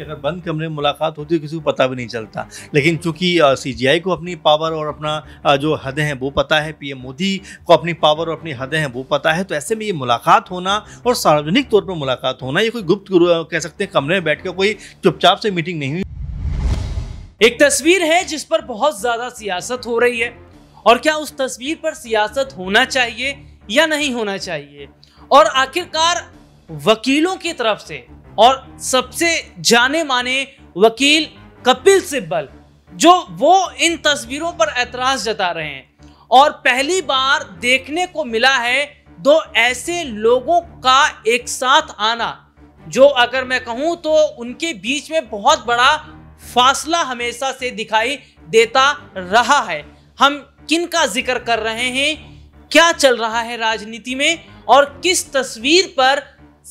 अगर बंद कमरे में मुलाकात होती है किसी को पता भी नहीं चलता लेकिन चूंकि सीजीआई को अपनी पावर और अपना जो हदें हैं वो पता है पीएम मोदी को अपनी पावर और अपनी हदें हैं वो पता है तो ऐसे में ये मुलाकात होना और सार्वजनिक तौर पर मुलाकात होना ये कोई गुप्त कह सकते हैं कमरे में बैठकर कोई चुपचाप से मीटिंग नहीं हुई एक तस्वीर है जिस पर बहुत ज़्यादा सियासत हो रही है और क्या उस तस्वीर पर सियासत होना चाहिए या नहीं होना चाहिए और आखिरकार वकीलों की तरफ से और सबसे जाने माने वकील कपिल सिब्बल जो वो इन तस्वीरों पर एतराज जता रहे हैं और पहली बार देखने को मिला है दो ऐसे लोगों का एक साथ आना जो अगर मैं कहूं तो उनके बीच में बहुत बड़ा फासला हमेशा से दिखाई देता रहा है हम किन का जिक्र कर रहे हैं क्या चल रहा है राजनीति में और किस तस्वीर पर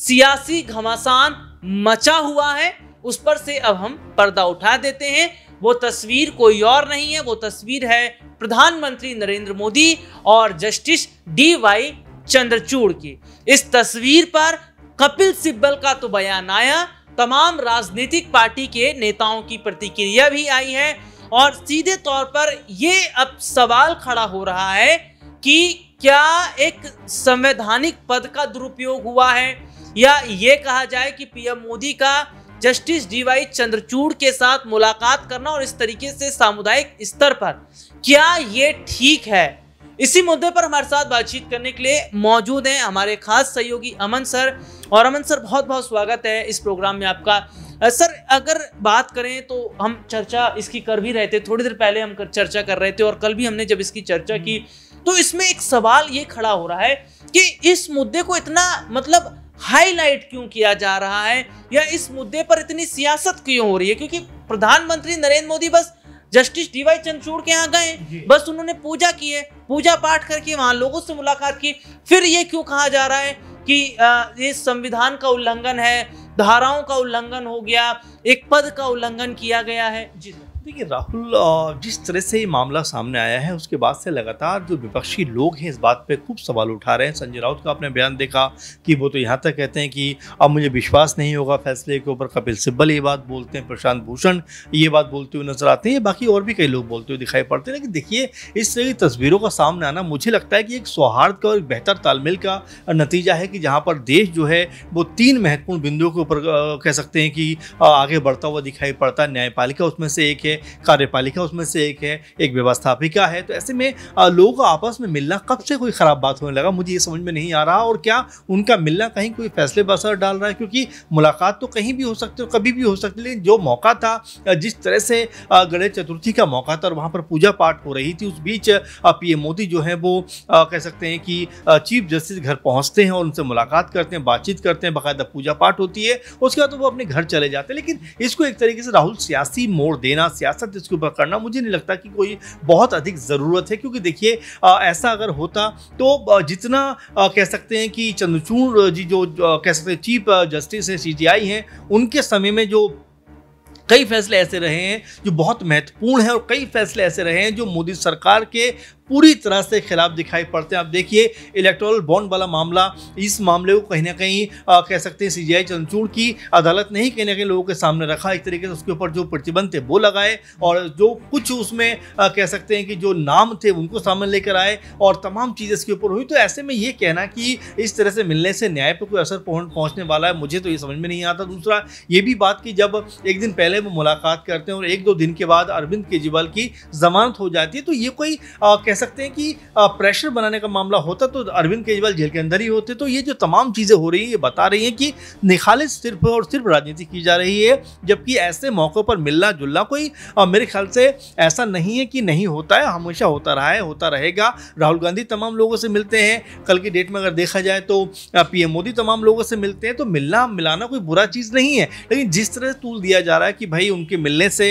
सियासी घमासान मचा हुआ है उस पर से अब हम पर्दा उठा देते हैं वो तस्वीर कोई और नहीं है वो तस्वीर है प्रधानमंत्री नरेंद्र मोदी और जस्टिस डी वाई चंद्रचूड़ की इस तस्वीर पर कपिल सिब्बल का तो बयान आया तमाम राजनीतिक पार्टी के नेताओं की प्रतिक्रिया भी आई है और सीधे तौर पर ये अब सवाल खड़ा हो रहा है कि क्या एक संवैधानिक पद का दुरुपयोग हुआ है या ये कहा जाए कि पीएम मोदी का जस्टिस डीवाई चंद्रचूड़ के साथ मुलाकात करना और इस तरीके से सामुदायिक स्तर पर क्या ये ठीक है इसी मुद्दे पर हमारे साथ बातचीत करने के लिए मौजूद हैं हमारे खास सहयोगी अमन सर और अमन सर बहुत बहुत स्वागत है इस प्रोग्राम में आपका सर अगर बात करें तो हम चर्चा इसकी कर भी रहे थे थोड़ी देर पहले हम कर, चर्चा कर रहे थे और कल भी हमने जब इसकी चर्चा की तो इसमें एक सवाल ये खड़ा हो रहा है कि इस मुद्दे को इतना मतलब हाईलाइट क्यों किया जा रहा है या इस मुद्दे पर इतनी सियासत क्यों हो रही है क्योंकि प्रधानमंत्री नरेंद्र मोदी बस जस्टिस डी वाई चंद्रचूड़ के यहाँ गए बस उन्होंने पूजा की है पूजा पाठ करके वहाँ लोगों से मुलाकात की फिर ये क्यों कहा जा रहा है कि ये संविधान का उल्लंघन है धाराओं का उल्लंघन हो गया एक पद का उल्लंघन किया गया है जी देखिए राहुल जिस तरह से ये मामला सामने आया है उसके बाद से लगातार जो विपक्षी लोग हैं इस बात पे खूब सवाल उठा रहे हैं संजय राउत का आपने बयान देखा कि वो तो यहाँ तक कहते हैं कि अब मुझे विश्वास नहीं होगा फैसले के ऊपर कपिल सिब्बल ये बात बोलते हैं प्रशांत भूषण ये बात बोलते हुए नजर आते हैं बाकी और भी कई लोग बोलते हुए दिखाई पड़ते हैं लेकिन देखिए इस तरह की तस्वीरों का सामने आना मुझे लगता है कि एक सौहार्द का और एक बेहतर तालमेल का नतीजा है कि जहाँ पर देश जो है वो तीन महत्वपूर्ण बिंदुओं के ऊपर कह सकते हैं कि आगे बढ़ता हुआ दिखाई पड़ता है न्यायपालिका उसमें से एक है है कार्यपालिका उसमें से एक है एक व्यवस्थापिका है तो ऐसे में लोग आपस में मिलना कब से कोई ख़राब बात होने लगा मुझे ये समझ में नहीं आ रहा और क्या उनका मिलना कहीं कोई फैसले पर असर डाल रहा है क्योंकि मुलाकात तो कहीं भी हो सकती है कभी भी हो सकती है लेकिन जो मौका था जिस तरह से गणेश चतुर्थी का मौका था और वहाँ पर पूजा पाठ हो रही थी उस बीच पीएम मोदी जो हैं वो कह सकते हैं कि चीफ जस्टिस घर पहुँचते हैं और उनसे मुलाकात करते हैं बातचीत करते हैं बाकायदा पूजा पाठ होती है उसके बाद तो वो अपने घर चले जाते हैं लेकिन इसको एक तरीके से राहुल सियासी मोड़ देना सियासत जिसके ऊपर करना मुझे नहीं लगता कि कोई बहुत अधिक ज़रूरत है क्योंकि देखिए ऐसा अगर होता तो जितना आ, कह सकते हैं कि चंद्रचूर जी जो कह सकते हैं चीफ जस्टिस हैं सी हैं उनके समय में जो कई फैसले ऐसे रहे हैं जो बहुत महत्वपूर्ण हैं और कई फैसले ऐसे रहे हैं जो मोदी सरकार के पूरी तरह से खिलाफ दिखाई पड़ते हैं आप देखिए इलेक्ट्रोल बॉन्ड वाला मामला इस मामले को कहीं ना कहीं कह सकते हैं सीजीआई चंदचूड़ की अदालत ने ही कहीं ना कहीं लोगों के सामने रखा एक तरीके से उसके ऊपर जो प्रतिबंध थे वो लगाए और जो कुछ उसमें कह सकते हैं कि जो नाम थे उनको सामने लेकर आए और तमाम चीज़ें इसके ऊपर हुई तो ऐसे में ये कहना कि इस तरह से मिलने से न्याय पर कोई असर पहुँचने वाला है मुझे तो ये समझ में नहीं आता दूसरा ये भी बात कि जब एक दिन पहले वो मुलाकात करते हैं और एक दो दिन के बाद अरविंद केजरीवाल की जमानत हो जाती है तो ये कोई कह कह सकते हैं कि प्रेशर बनाने का मामला होता तो अरविंद केजरीवाल जेल के अंदर ही होते तो ये जो तमाम चीज़ें हो रही हैं ये बता रही हैं कि निखालि सिर्फ और सिर्फ राजनीति की जा रही है जबकि ऐसे मौक़ों पर मिलना जुलना कोई मेरे ख्याल से ऐसा नहीं है कि नहीं होता है हमेशा होता रहा है होता रहेगा राहुल गांधी तमाम लोगों से मिलते हैं कल की डेट में अगर देखा जाए तो पीएम मोदी तमाम लोगों से मिलते हैं तो मिलना मिलाना कोई बुरा चीज़ नहीं है लेकिन जिस तरह से तूल दिया जा रहा है कि भाई उनके मिलने से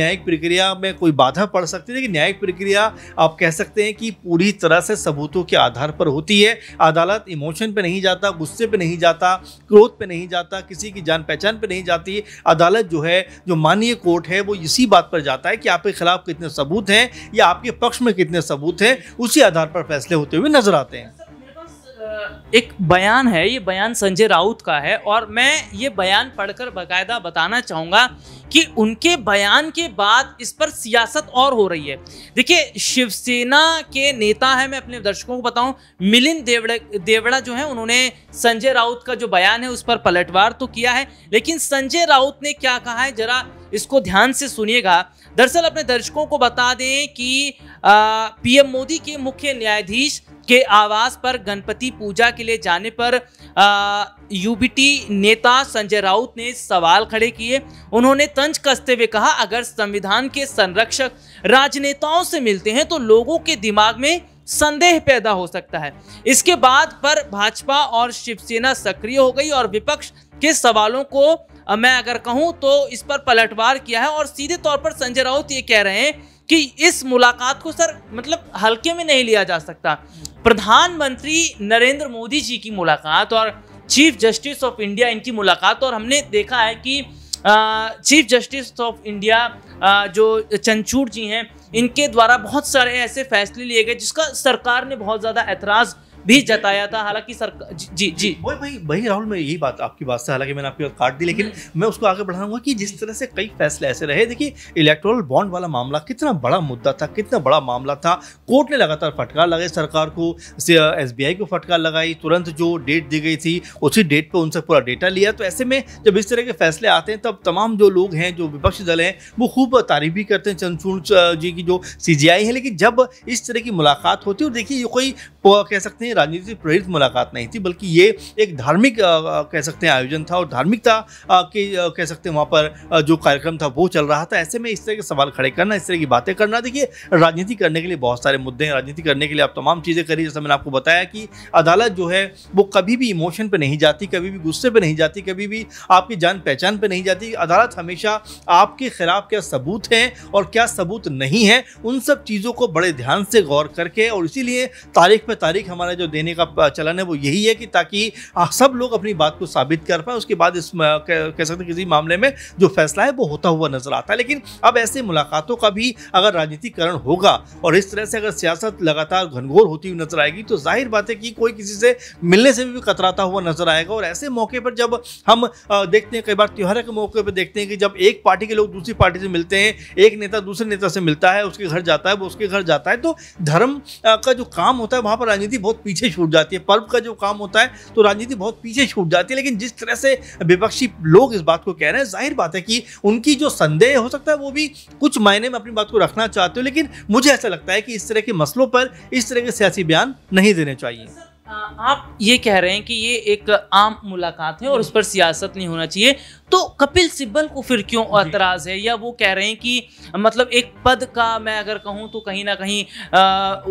न्यायिक प्रक्रिया में कोई बाधा पड़ सकती है लेकिन न्यायिक प्रक्रिया आप कह सकते हैं कि पूरी तरह से सबूतों के आधार पर होती है अदालत इमोशन पे नहीं जाता गुस्से पे नहीं जाता क्रोध पे नहीं जाता किसी की जान पहचान पे नहीं जाती अदालत जो है जो माननीय कोर्ट है वो इसी बात पर जाता है कि आपके खिलाफ कितने सबूत हैं या आपके पक्ष में कितने सबूत हैं उसी आधार पर फैसले होते हुए नजर आते हैं एक बयान है ये बयान संजय राउत का है और मैं ये बयान पढ़कर बाकायदा बताना चाहूँगा कि उनके बयान के बाद इस पर सियासत और हो रही है देखिए शिवसेना के नेता हैं मैं अपने दर्शकों को बताऊं मिलिंद देवड़ा देवड़ा जो है उन्होंने संजय राउत का जो बयान है उस पर पलटवार तो किया है लेकिन संजय राउत ने क्या कहा है जरा इसको ध्यान से सुनिएगा दरअसल अपने दर्शकों को बता दें कि पीएम मोदी के मुख्य न्यायाधीश के आवास पर गणपति पूजा के लिए जाने पर यूबीटी नेता संजय राउत ने सवाल खड़े किए उन्होंने तंज कसते हुए कहा अगर संविधान के संरक्षक राजनेताओं से मिलते हैं तो लोगों के दिमाग में संदेह पैदा हो सकता है इसके बाद पर भाजपा और शिवसेना सक्रिय हो गई और विपक्ष के सवालों को मैं अगर कहूं तो इस पर पलटवार किया है और सीधे तौर पर संजय राउत ये कह रहे हैं कि इस मुलाकात को सर मतलब हल्के में नहीं लिया जा सकता प्रधानमंत्री नरेंद्र मोदी जी की मुलाकात और चीफ जस्टिस ऑफ इंडिया इनकी मुलाकात और हमने देखा है कि चीफ जस्टिस ऑफ इंडिया जो चंचूर जी हैं इनके द्वारा बहुत सारे ऐसे फैसले लिए गए जिसका सरकार ने बहुत ज़्यादा एतराज़ भी जताया था हालांकि सर जी जी वही वही वही राहुल मैं यही बात आपकी बात से हालांकि मैंने आपकी बात काट दी लेकिन हम्म। मैं उसको आगे बढ़ाऊंगा कि जिस तरह से कई फैसले ऐसे रहे देखिए इलेक्ट्रोल बॉन्ड वाला मामला कितना बड़ा मुद्दा था कितना बड़ा मामला था कोर्ट ने लगातार फटकार लगाई सरकार को एस को फटकार लगाई तुरंत जो डेट दी गई थी उसी डेट पर उनसे पूरा डेटा लिया तो ऐसे में जब इस तरह के फैसले आते हैं तब तमाम जो लोग हैं जो विपक्षी दल हैं वो खूब तारीफ भी करते हैं चंद्रचूड़ जी की जो सी है लेकिन जब इस तरह की मुलाकात होती है और देखिए ये कोई कह सकते हैं राजनीति से प्रेरित मुलाकात नहीं थी बल्कि ये एक धार्मिक कह सकते हैं आयोजन था और धार्मिकता के कह सकते हैं वहाँ पर जो कार्यक्रम था वो चल रहा था ऐसे में इस तरह के सवाल खड़े करना इस तरह की बातें करना देखिए राजनीति करने के लिए बहुत सारे मुद्दे हैं राजनीति करने के लिए आप तमाम चीज़ें करिए जैसे मैंने आपको बताया कि अदालत जो है वो कभी भी इमोशन पर नहीं जाती कभी भी गुस्से पर नहीं जाती कभी भी आपकी जान पहचान पर नहीं जाती अदालत हमेशा आपके खिलाफ क्या सबूत हैं और क्या सबूत नहीं है उन सब चीज़ों को बड़े ध्यान से गौर करके और इसीलिए तारीख पर तारीख हमारा जो देने का चलन है वो यही है कि ताकि सब लोग अपनी बात को साबित कर पाए उसके बाद इस कह सकते किसी मामले में जो फैसला है वो होता हुआ नजर आता है लेकिन अब ऐसे मुलाकातों का भी अगर राजनीतिकरण होगा और इस तरह से अगर सियासत लगातार घनघोर होती हुई नजर आएगी तो जाहिर बात है कि कोई किसी से मिलने से भी कतराता हुआ नजर आएगा और ऐसे मौके पर जब हम देखते हैं कई बार त्यौहार के मौके पर देखते हैं कि जब एक पार्टी के लोग दूसरी पार्टी से मिलते हैं एक नेता दूसरे नेता से मिलता है उसके घर जाता है वो उसके घर जाता है तो धर्म का जो काम होता है वहां पर राजनीति बहुत पीछे छूट जाती है पल्प का जो काम होता है तो राजनीति बहुत पीछे छूट जाती है लेकिन जिस तरह से विपक्षी लोग इस बात को कह रहे हैं जाहिर बात है कि उनकी जो संदेह हो सकता है वो भी कुछ मायने में अपनी बात को रखना चाहते हो लेकिन मुझे ऐसा लगता है कि इस तरह के मसलों पर इस तरह के सियासी बयान नहीं देने चाहिए आप ये कह रहे हैं कि ये एक आम मुलाकात है और उस पर सियासत नहीं होना चाहिए तो कपिल सिब्बल को फिर क्यों एतराज़ है या वो कह रहे हैं कि मतलब एक पद का मैं अगर कहूँ तो कहीं ना कहीं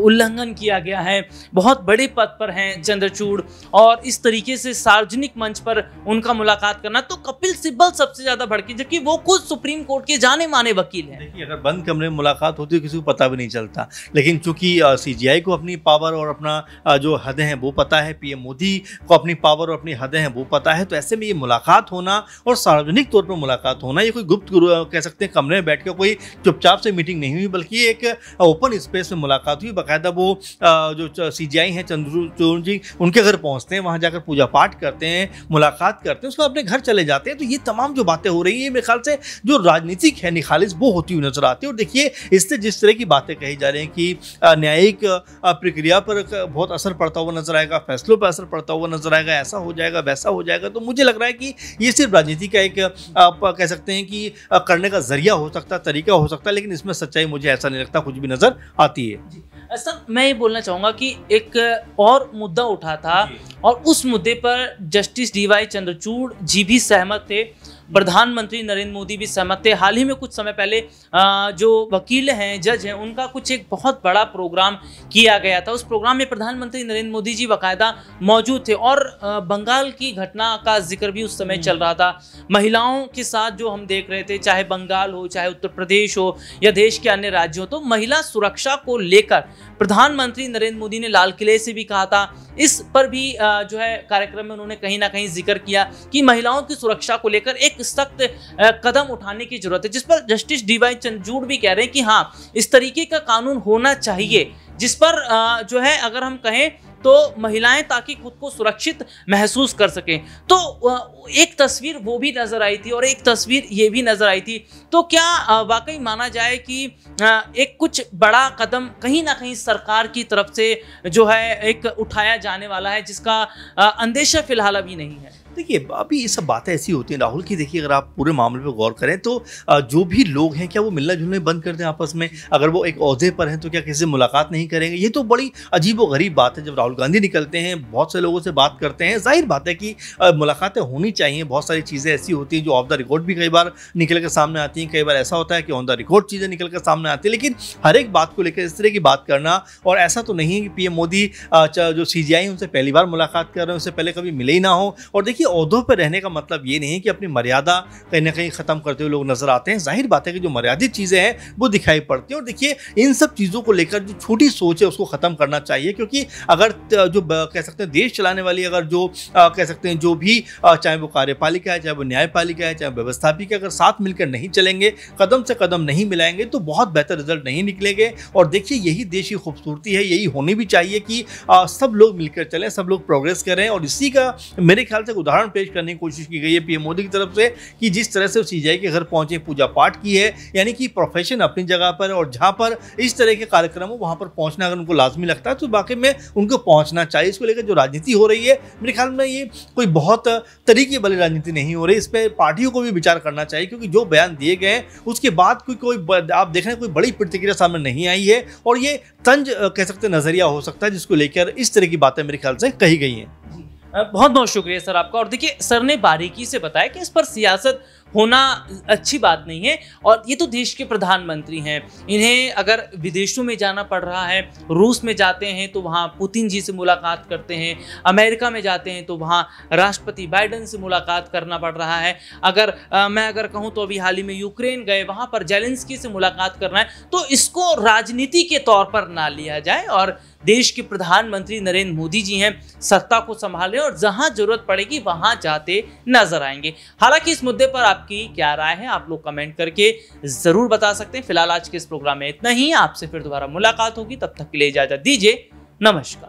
उल्लंघन किया गया है बहुत बड़े पद पर हैं चंद्रचूड़ और इस तरीके से सार्वजनिक मंच पर उनका मुलाकात करना तो कपिल सिब्बल सबसे ज़्यादा भड़के जबकि वो खुद सुप्रीम कोर्ट के जाने माने वकील हैं देखिए अगर बंद कमरे में मुलाकात होती है किसी को पता भी नहीं चलता लेकिन चूंकि सी को अपनी पावर और अपना जो हद हैं वो पता है पीएम मोदी को अपनी पावर और अपनी हदें हैं वो पता है तो ऐसे में ये मुलाकात होना और सार्वजनिक तौर पर मुलाकात होना ये कोई गुप्त कह सकते हैं कमरे में बैठ कर कोई चुपचाप से मीटिंग नहीं हुई बल्कि एक ओपन स्पेस में मुलाकात हुई बाकायदा वो जो सी जी आई हैं चंद्रचूर्ण जी उनके घर पहुँचते हैं वहाँ जाकर पूजा पाठ करते हैं मुलाकात करते हैं उसके अपने घर चले जाते हैं तो ये तमाम जो बातें हो रही है मेरे ख्याल से जो राजनीतिक है निखालिस वो होती हुई नजर आती है और देखिए इससे जिस तरह की बातें कही जा रही हैं कि न्यायिक प्रक्रिया पर बहुत असर पड़ता हुआ नजर आएगा फैसलों पर असर पड़ता हुआ नजर आएगा ऐसा हो जाएगा वैसा हो जाएगा तो मुझे लग रहा है कि ये सिर्फ राजनीति का एक आप कह सकते हैं कि करने का जरिया हो सकता तरीका हो सकता लेकिन इसमें सच्चाई मुझे ऐसा नहीं लगता कुछ भी नजर आती है सर मैं ये बोलना चाहूँगा कि एक और मुद्दा उठा था और उस मुद्दे पर justice D Y Chandrachud ji भी सहमत थे प्रधानमंत्री नरेंद्र मोदी भी सहमत थे हाल ही में कुछ समय पहले जो वकील हैं जज हैं उनका कुछ एक बहुत बड़ा प्रोग्राम किया गया था उस प्रोग्राम में प्रधानमंत्री नरेंद्र मोदी जी बाकायदा मौजूद थे और बंगाल की घटना का जिक्र भी उस समय चल रहा था महिलाओं के साथ जो हम देख रहे थे चाहे बंगाल हो चाहे उत्तर प्रदेश हो या देश के अन्य राज्य हो तो महिला सुरक्षा को लेकर प्रधानमंत्री नरेंद्र मोदी ने लाल किले से भी कहा था इस पर भी जो है कार्यक्रम में उन्होंने कहीं ना कहीं जिक्र किया कि महिलाओं की सुरक्षा को लेकर एक एक सख्त कदम उठाने की जरूरत है जिस पर जस्टिस डी वाई चंदूड़ भी कह रहे हैं कि हाँ इस तरीके का कानून होना चाहिए जिस पर जो है अगर हम कहें तो महिलाएं ताकि खुद को सुरक्षित महसूस कर सकें तो एक तस्वीर वो भी नज़र आई थी और एक तस्वीर ये भी नज़र आई थी तो क्या वाकई माना जाए कि एक कुछ बड़ा कदम कहीं ना कहीं सरकार की तरफ से जो है एक उठाया जाने वाला है जिसका अंदेशा फिलहाल अभी नहीं है देखिए अभी ये सब बातें ऐसी होती हैं राहुल की देखिए अगर आप पूरे मामले पर गौर करें तो जो भी लोग हैं क्या वो मिलना जुलना बंद कर दें आपस में अगर वो एक अहदे पर हैं तो क्या किसी से मुलाकात नहीं करेंगे ये तो बड़ी अजीब व गरीब बात है जब राहुल गांधी निकलते हैं बहुत से लोगों से बात करते हैं जाहिर बात है कि मुलाकातें होनी चाहिए बहुत सारी चीज़ें ऐसी होती हैं जो ऑफ द रिकॉर्ड भी कई बार निकल कर सामने आती हैं कई बार ऐसा होता है कि ऑन द रिकॉर्ड चीज़ें निकल कर सामने आती हैं लेकिन हर एक बात को लेकर इस तरह की बात करना और ऐसा तो नहीं है कि एम मोदी जो सी उनसे पहली बार मुलाकात कर रहे हैं उससे पहले कभी मिले ही ना हो और देखिए अहदों पर रहने का मतलब ये नहीं है कि अपनी मर्यादा कहीं ना कहीं ख़त्म करते हुए लोग नज़र आते हैं जाहिर बात है कि जो मर्यादित चीज़ें हैं वो दिखाई पड़ती हैं और देखिए इन सब चीज़ों को लेकर जो छोटी सोच है उसको ख़त्म करना चाहिए क्योंकि अगर जो कह सकते हैं देश चलाने वाली अगर जो कह सकते हैं जो भी चाहे वो कार्यपालिका है चाहे वो न्यायपालिका है चाहे व्यवस्थापिका अगर साथ मिलकर नहीं चलेंगे कदम से कदम नहीं मिलाएंगे तो बहुत बेहतर रिजल्ट नहीं निकलेंगे और देखिए यही देश की खूबसूरती है यही होनी भी चाहिए कि सब लोग मिलकर चलें सब लोग प्रोग्रेस करें और इसी का मेरे ख्याल से उदाहरण उदाहरण पेश करने की कोशिश की गई है पीएम मोदी की तरफ से कि जिस तरह से सीजीआई के घर पहुंचे पूजा पाठ की है यानी कि प्रोफेशन अपनी जगह पर और जहाँ पर इस तरह के कार्यक्रम हो वहां पर पहुंचना अगर उनको लाजमी लगता है तो वाकई में उनको पहुंचना चाहिए इसको लेकर जो राजनीति हो रही है मेरे ख्याल में ये कोई बहुत तरीके वाली राजनीति नहीं हो रही इस पर पार्टियों को भी विचार करना चाहिए क्योंकि जो बयान दिए गए हैं उसके बाद कोई कोई आप देख रहे हैं कोई बड़ी प्रतिक्रिया सामने नहीं आई है और ये तंज कह सकते नजरिया हो सकता है जिसको लेकर इस तरह की बातें मेरे ख्याल से कही गई हैं बहुत बहुत शुक्रिया सर आपका और देखिए सर ने बारीकी से बताया कि इस पर सियासत होना अच्छी बात नहीं है और ये तो देश के प्रधानमंत्री हैं इन्हें अगर विदेशों में जाना पड़ रहा है रूस में जाते हैं तो वहाँ पुतिन जी से मुलाकात करते हैं अमेरिका में जाते हैं तो वहाँ राष्ट्रपति बाइडन से मुलाकात करना पड़ रहा है अगर आ, मैं अगर कहूँ तो अभी हाल ही में यूक्रेन गए वहाँ पर जेलेंसकी से मुलाकात करना है तो इसको राजनीति के तौर पर ना लिया जाए और देश के प्रधानमंत्री नरेंद्र मोदी जी हैं सत्ता को संभालने और जहां जरूरत पड़ेगी वहां जाते नजर आएंगे हालांकि इस मुद्दे पर आपकी क्या राय है आप लोग कमेंट करके जरूर बता सकते हैं फिलहाल आज के इस प्रोग्राम में इतना ही आपसे फिर दोबारा मुलाकात होगी तब तक के लिए इजाजत दीजिए नमस्कार